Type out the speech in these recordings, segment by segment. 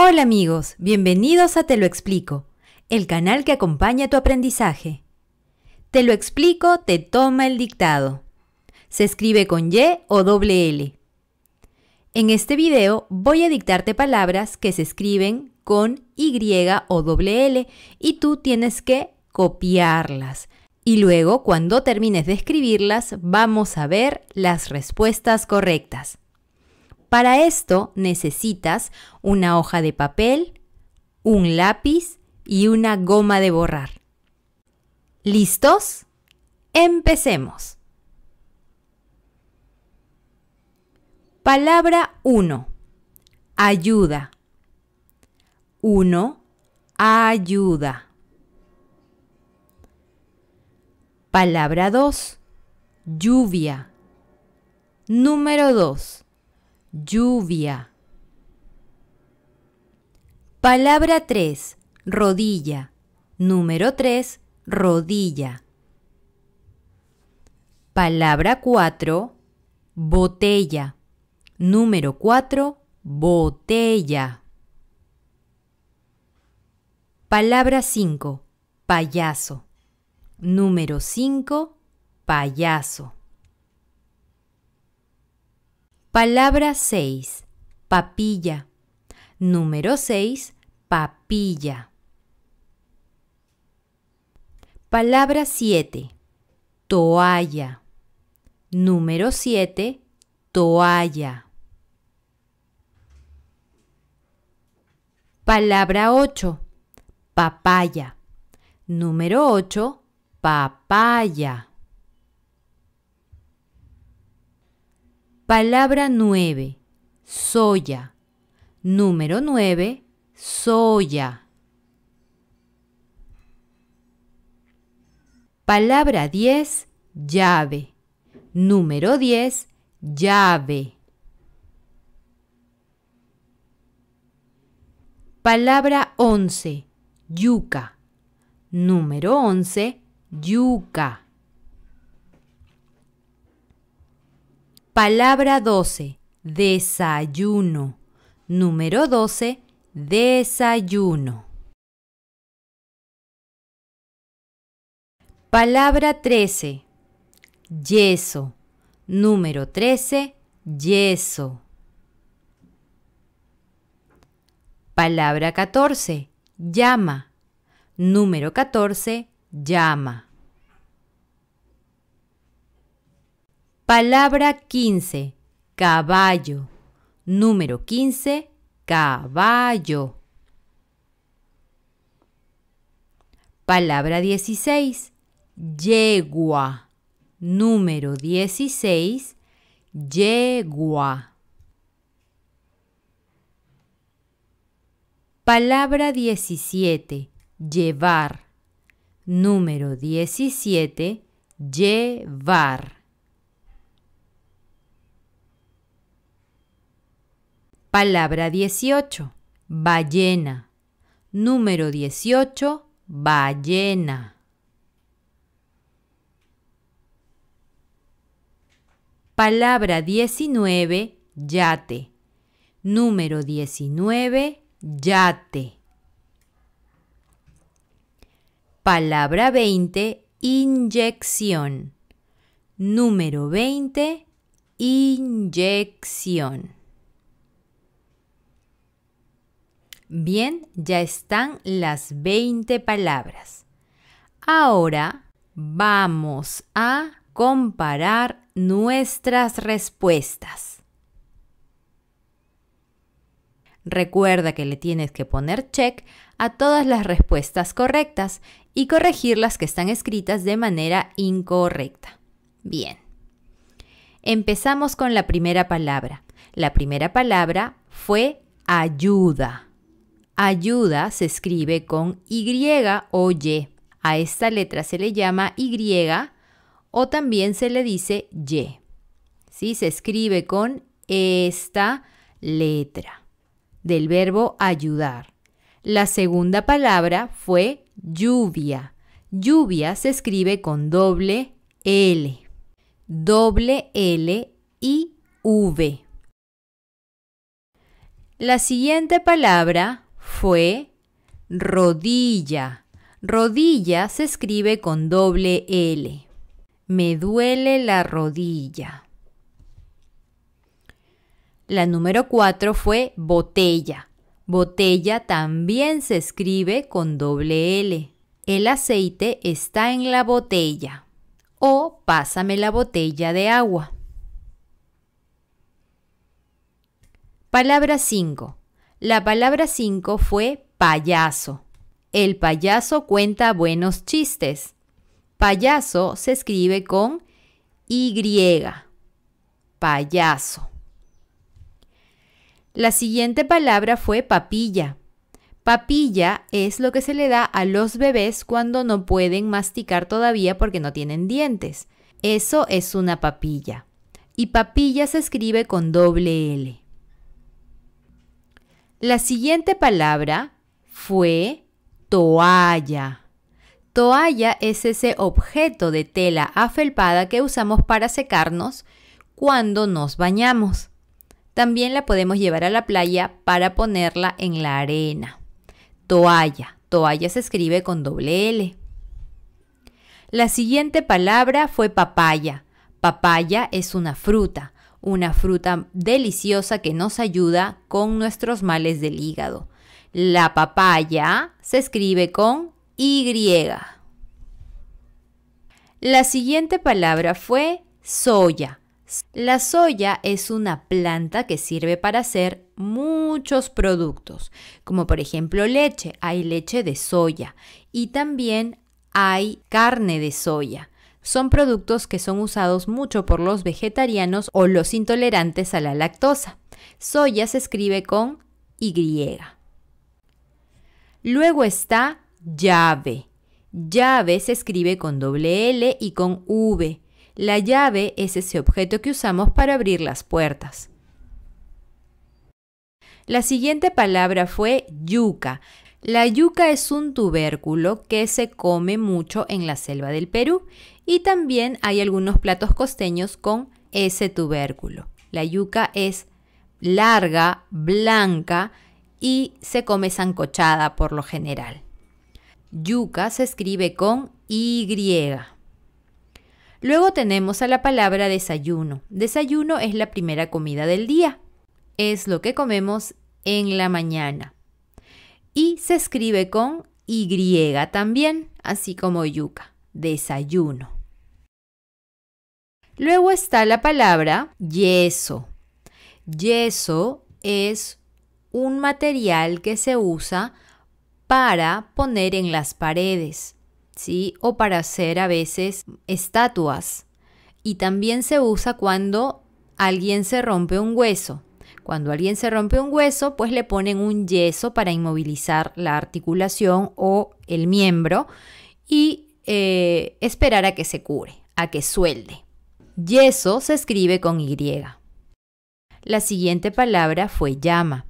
Hola amigos, bienvenidos a Te lo explico, el canal que acompaña tu aprendizaje. Te lo explico, te toma el dictado. Se escribe con Y o doble L. En este video voy a dictarte palabras que se escriben con Y o doble L y tú tienes que copiarlas. Y luego, cuando termines de escribirlas, vamos a ver las respuestas correctas. Para esto necesitas una hoja de papel, un lápiz y una goma de borrar. ¿Listos? Empecemos. Palabra 1. Ayuda. 1. Ayuda. Palabra 2. Lluvia. Número 2 lluvia. Palabra 3, rodilla. Número 3, rodilla. Palabra 4, botella. Número 4, botella. Palabra 5, payaso. Número 5, payaso. Palabra 6. Papilla. Número 6. Papilla. Palabra 7. Toalla. Número 7. Toalla. Palabra 8. Papaya. Número 8. Papaya. Palabra 9. Soya. Número 9. Soya. Palabra 10. Llave. Número 10. Llave. Palabra 11. Yuca. Número 11. Yuca. Palabra 12. Desayuno. Número 12. Desayuno. Palabra 13. Yeso. Número 13. Yeso. Palabra 14. Llama. Número 14. Llama. Palabra quince, Caballo. Número quince, Caballo. Palabra dieciséis, Yegua. Número dieciséis, Yegua. Palabra diecisiete, Llevar. Número diecisiete, Llevar. Palabra 18. Ballena. Número 18. Ballena. Palabra 19. Yate. Número 19. Yate. Palabra 20. Inyección. Número 20. Inyección. Bien, ya están las 20 palabras. Ahora vamos a comparar nuestras respuestas. Recuerda que le tienes que poner check a todas las respuestas correctas y corregir las que están escritas de manera incorrecta. Bien. Empezamos con la primera palabra. La primera palabra fue ayuda. Ayuda se escribe con Y o Y. A esta letra se le llama Y o también se le dice Y. ¿Sí? Se escribe con esta letra del verbo ayudar. La segunda palabra fue lluvia. Lluvia se escribe con doble L. Doble L y V. La siguiente palabra fue rodilla. Rodilla se escribe con doble L. Me duele la rodilla. La número 4 fue botella. Botella también se escribe con doble L. El aceite está en la botella. O pásame la botella de agua. Palabra 5. La palabra 5 fue payaso. El payaso cuenta buenos chistes. Payaso se escribe con Y. Payaso. La siguiente palabra fue papilla. Papilla es lo que se le da a los bebés cuando no pueden masticar todavía porque no tienen dientes. Eso es una papilla. Y papilla se escribe con doble L. La siguiente palabra fue toalla. Toalla es ese objeto de tela afelpada que usamos para secarnos cuando nos bañamos. También la podemos llevar a la playa para ponerla en la arena. Toalla. Toalla se escribe con doble L. La siguiente palabra fue papaya. Papaya es una fruta una fruta deliciosa que nos ayuda con nuestros males del hígado. La papaya se escribe con Y. La siguiente palabra fue soya. La soya es una planta que sirve para hacer muchos productos, como por ejemplo leche. Hay leche de soya y también hay carne de soya son productos que son usados mucho por los vegetarianos o los intolerantes a la lactosa. Soya se escribe con Y. Luego está llave. Llave se escribe con doble L y con V. La llave es ese objeto que usamos para abrir las puertas. La siguiente palabra fue yuca. La yuca es un tubérculo que se come mucho en la selva del Perú y también hay algunos platos costeños con ese tubérculo. La yuca es larga, blanca y se come zancochada por lo general. Yuca se escribe con Y. Luego tenemos a la palabra desayuno. Desayuno es la primera comida del día. Es lo que comemos en la mañana. Y se escribe con Y también, así como yuca. Desayuno. Luego está la palabra yeso. Yeso es un material que se usa para poner en las paredes, ¿sí? O para hacer a veces estatuas. Y también se usa cuando alguien se rompe un hueso. Cuando alguien se rompe un hueso, pues le ponen un yeso para inmovilizar la articulación o el miembro y eh, esperar a que se cure, a que suelde. Yeso se escribe con Y. La siguiente palabra fue llama.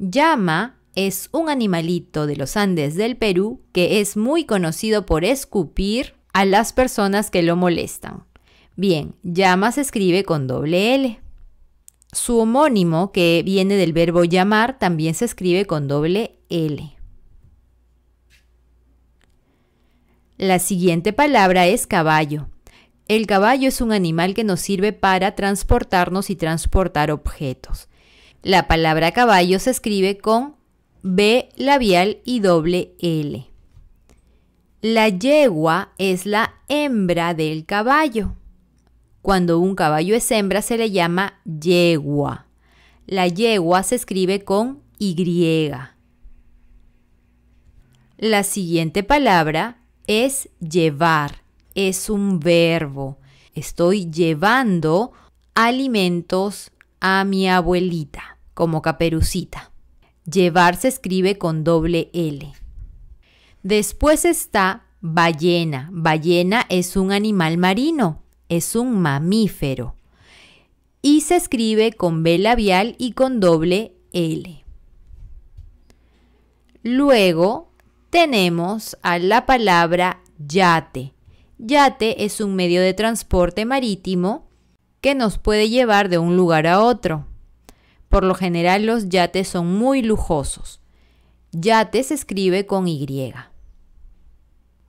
Llama es un animalito de los Andes del Perú que es muy conocido por escupir a las personas que lo molestan. Bien, llama se escribe con doble L. Su homónimo, que viene del verbo llamar, también se escribe con doble L. La siguiente palabra es caballo. El caballo es un animal que nos sirve para transportarnos y transportar objetos. La palabra caballo se escribe con B labial y doble L. La yegua es la hembra del caballo. Cuando un caballo es hembra se le llama yegua. La yegua se escribe con Y. La siguiente palabra es llevar es un verbo. Estoy llevando alimentos a mi abuelita, como caperucita. Llevar se escribe con doble L. Después está ballena. Ballena es un animal marino, es un mamífero. Y se escribe con B labial y con doble L. Luego tenemos a la palabra yate. Yate es un medio de transporte marítimo que nos puede llevar de un lugar a otro. Por lo general los yates son muy lujosos. Yate se escribe con Y.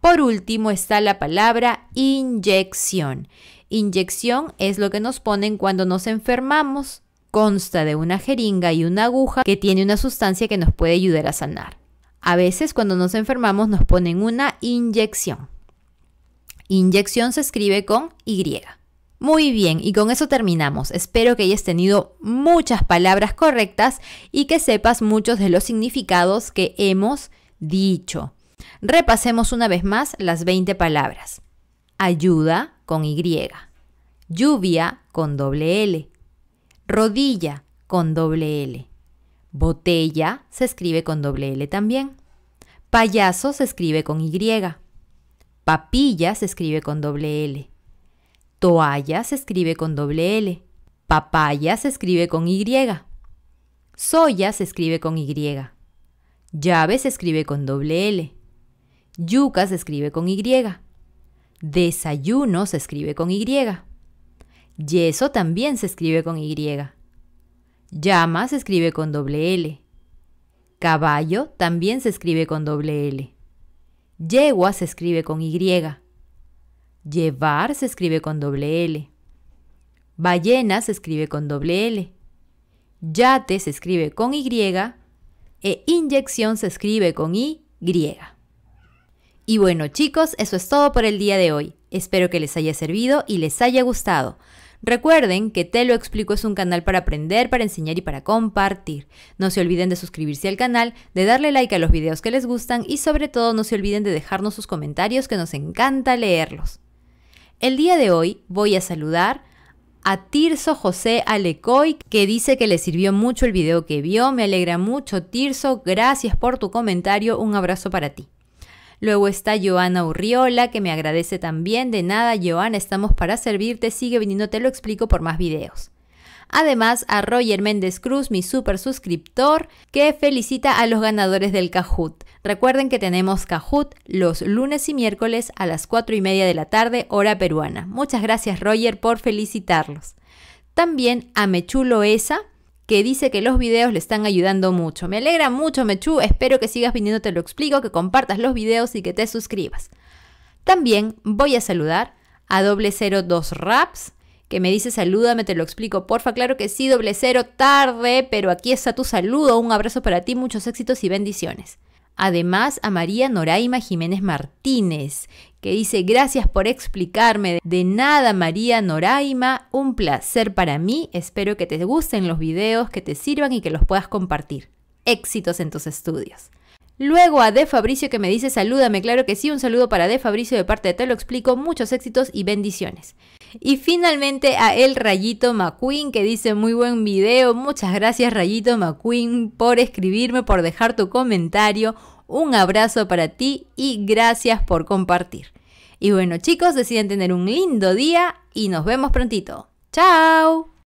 Por último está la palabra inyección. Inyección es lo que nos ponen cuando nos enfermamos. Consta de una jeringa y una aguja que tiene una sustancia que nos puede ayudar a sanar. A veces cuando nos enfermamos nos ponen una inyección. Inyección se escribe con Y. Muy bien, y con eso terminamos. Espero que hayas tenido muchas palabras correctas y que sepas muchos de los significados que hemos dicho. Repasemos una vez más las 20 palabras. Ayuda con Y. Lluvia con doble L. Rodilla con doble L. Botella se escribe con doble L también. Payaso se escribe con Y. Papilla se escribe con doble L. Toalla se escribe con doble L. Papaya se escribe con Y. Soya se escribe con Y. Llave se escribe con doble L. Yuca se escribe con Y. Desayuno se escribe con Y. Yeso también se escribe con Y. Llama se escribe con doble L. Caballo también se escribe con doble L. Yegua se escribe con Y. Llevar se escribe con doble L. Ballena se escribe con doble L. Yate se escribe con Y. E inyección se escribe con Y. Y bueno chicos, eso es todo por el día de hoy. Espero que les haya servido y les haya gustado. Recuerden que Te lo explico es un canal para aprender, para enseñar y para compartir. No se olviden de suscribirse al canal, de darle like a los videos que les gustan y sobre todo no se olviden de dejarnos sus comentarios que nos encanta leerlos. El día de hoy voy a saludar a Tirso José Alecoy, que dice que le sirvió mucho el video que vio. Me alegra mucho, Tirso. Gracias por tu comentario. Un abrazo para ti. Luego está Joana Urriola, que me agradece también. De nada, Joana, estamos para servirte. Sigue viniendo, te lo explico por más videos. Además, a Roger Méndez Cruz, mi super suscriptor, que felicita a los ganadores del Cajut. Recuerden que tenemos Cajut los lunes y miércoles a las 4 y media de la tarde, hora peruana. Muchas gracias, Roger, por felicitarlos. También a Mechulo Esa, que dice que los videos le están ayudando mucho. Me alegra mucho, Mechu. Espero que sigas viniendo, te lo explico, que compartas los videos y que te suscribas. También voy a saludar a 002 raps que me dice salúdame, te lo explico, porfa, claro que sí, 00, tarde, pero aquí está tu saludo, un abrazo para ti, muchos éxitos y bendiciones. Además, a María Noraima Jiménez Martínez, que dice, gracias por explicarme. De nada, María Noraima, un placer para mí. Espero que te gusten los videos, que te sirvan y que los puedas compartir. Éxitos en tus estudios. Luego a De Fabricio que me dice, salúdame, claro que sí, un saludo para De Fabricio de parte de Te lo explico, muchos éxitos y bendiciones. Y finalmente a el Rayito McQueen que dice muy buen video. Muchas gracias Rayito McQueen por escribirme, por dejar tu comentario. Un abrazo para ti y gracias por compartir. Y bueno chicos, deciden tener un lindo día y nos vemos prontito. ¡Chao!